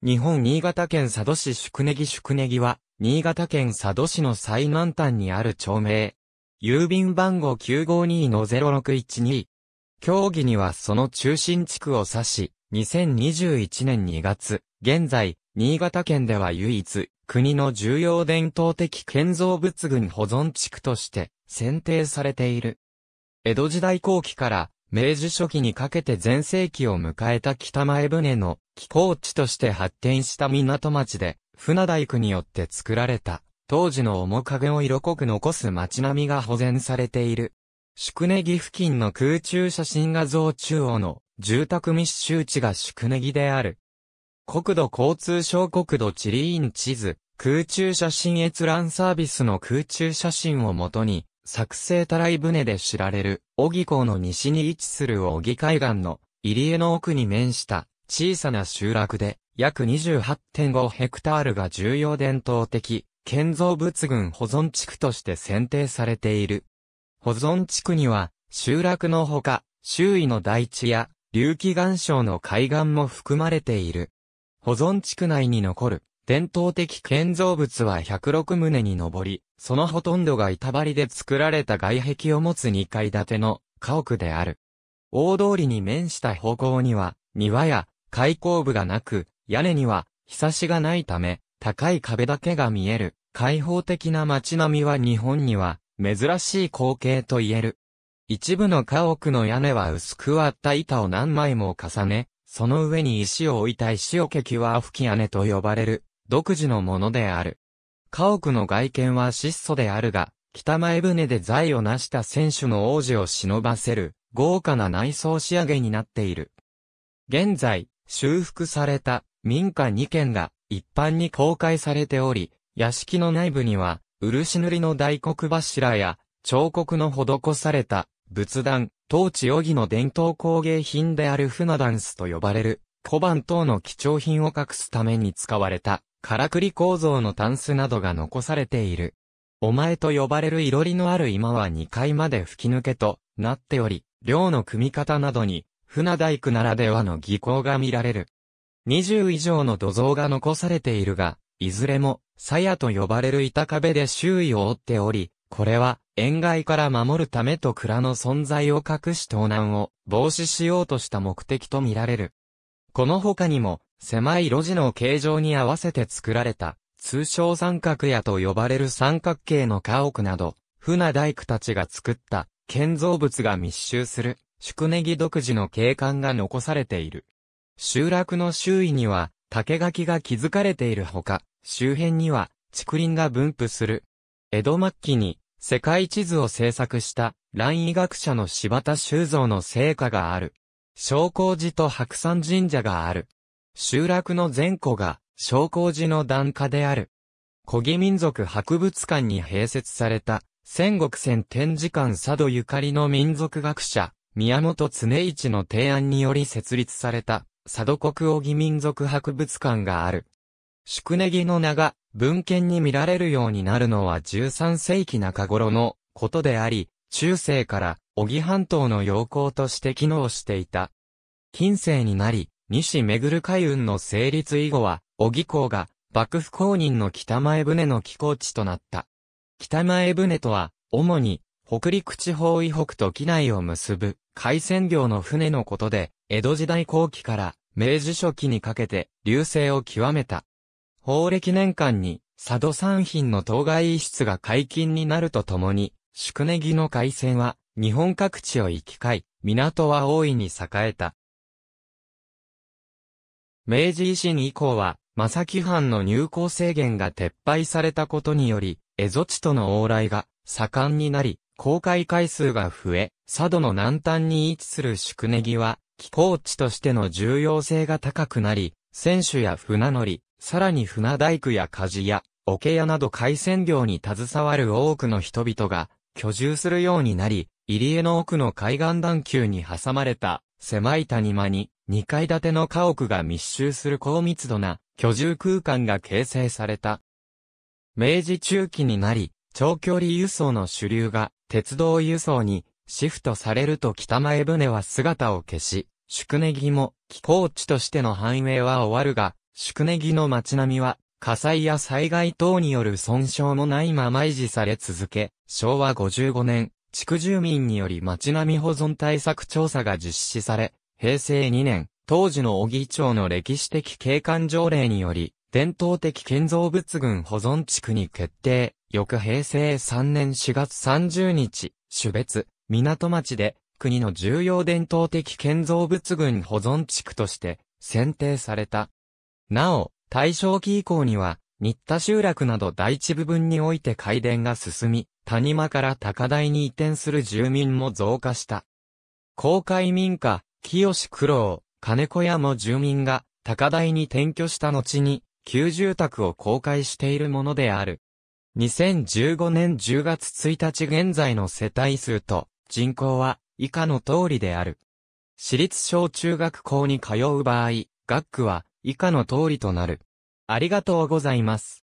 日本新潟県佐渡市宿根木宿根木は、新潟県佐渡市の最南端にある町名。郵便番号952-0612。競技にはその中心地区を指し、2021年2月、現在、新潟県では唯一、国の重要伝統的建造物群保存地区として選定されている。江戸時代後期から明治初期にかけて全盛期を迎えた北前船の寄港地として発展した港町で、船大工によって作られた、当時の面影を色濃く残す街並みが保全されている。宿根木付近の空中写真画像中央の住宅密集地が宿根木である。国土交通省国土地理院地図、空中写真閲覧サービスの空中写真をもとに、作成たらい船で知られる。小木港の西に位置する小木海岸の入江の奥に面した小さな集落で約28.5ヘクタールが重要伝統的建造物群保存地区として選定されている。保存地区には集落のほか周囲の大地や隆起岩礁の海岸も含まれている。保存地区内に残る伝統的建造物は106棟に上り、そのほとんどが板張りで作られた外壁を持つ2階建ての家屋である。大通りに面した方向には、庭や開口部がなく、屋根には日差しがないため、高い壁だけが見える、開放的な街並みは日本には珍しい光景と言える。一部の家屋の屋根は薄く割った板を何枚も重ね、その上に石を置いた石置きは吹き屋根と呼ばれる独自のものである。家屋の外見は質素であるが、北前船で財を成した選手の王子を忍ばせる、豪華な内装仕上げになっている。現在、修復された民家2軒が一般に公開されており、屋敷の内部には、漆塗りの大黒柱や、彫刻の施された仏壇、当地余儀の伝統工芸品である船ダンスと呼ばれる、小判等の貴重品を隠すために使われた。からくり構造のタンスなどが残されている。お前と呼ばれるいろりのある今は2階まで吹き抜けとなっており、寮の組み方などに、船大工ならではの技巧が見られる。20以上の土蔵が残されているが、いずれも、鞘と呼ばれる板壁で周囲を覆っており、これは、塩害から守るためと蔵の存在を隠し盗難を防止しようとした目的とみられる。この他にも、狭い路地の形状に合わせて作られた、通称三角屋と呼ばれる三角形の家屋など、船大工たちが作った建造物が密集する、宿根木独自の景観が残されている。集落の周囲には、竹垣が築かれているほか、周辺には、竹林が分布する。江戸末期に、世界地図を制作した、蘭医学者の柴田修造の成果がある。昇降寺と白山神社がある。集落の前湖が、昇降寺の段下である。古義民族博物館に併設された、戦国戦展示館佐渡ゆかりの民族学者、宮本常一の提案により設立された、佐渡国小木民族博物館がある。宿根木の名が、文献に見られるようになるのは13世紀中頃のことであり、中世から小木半島の要項として機能していた。近世になり、西めぐる海運の成立以後は、小木港が、幕府公認の北前船の寄港地となった。北前船とは、主に、北陸地方以北と機内を結ぶ、海鮮業の船のことで、江戸時代後期から、明治初期にかけて、流星を極めた。法暦年間に、佐渡産品の当該輸出が解禁になるとともに、宿根木の海鮮は、日本各地を行き交い、港は大いに栄えた。明治維新以降は、正木藩の入港制限が撤廃されたことにより、蝦夷地との往来が盛んになり、公開回数が増え、佐渡の南端に位置する宿根木は、気候地としての重要性が高くなり、船主や船乗り、さらに船大工や鍛冶屋、桶屋など海鮮業に携わる多くの人々が居住するようになり、入り江の奥の海岸段丘に挟まれた狭い谷間に2階建ての家屋が密集する高密度な居住空間が形成された。明治中期になり、長距離輸送の主流が鉄道輸送にシフトされると北前船は姿を消し、宿根木も気候地としての繁栄は終わるが、宿根木の街並みは火災や災害等による損傷もないまま維持され続け、昭和55年、地区住民により町並み保存対策調査が実施され、平成2年、当時の小木町の歴史的景観条例により、伝統的建造物群保存地区に決定。翌平成3年4月30日、種別、港町で、国の重要伝統的建造物群保存地区として、選定された。なお、大正期以降には、新田集落など第一部分において改伝が進み、谷間から高台に移転する住民も増加した。公開民家、清志九郎、金子屋も住民が高台に転居した後に、旧住宅を公開しているものである。2015年10月1日現在の世帯数と人口は以下の通りである。私立小中学校に通う場合、学区は以下の通りとなる。ありがとうございます。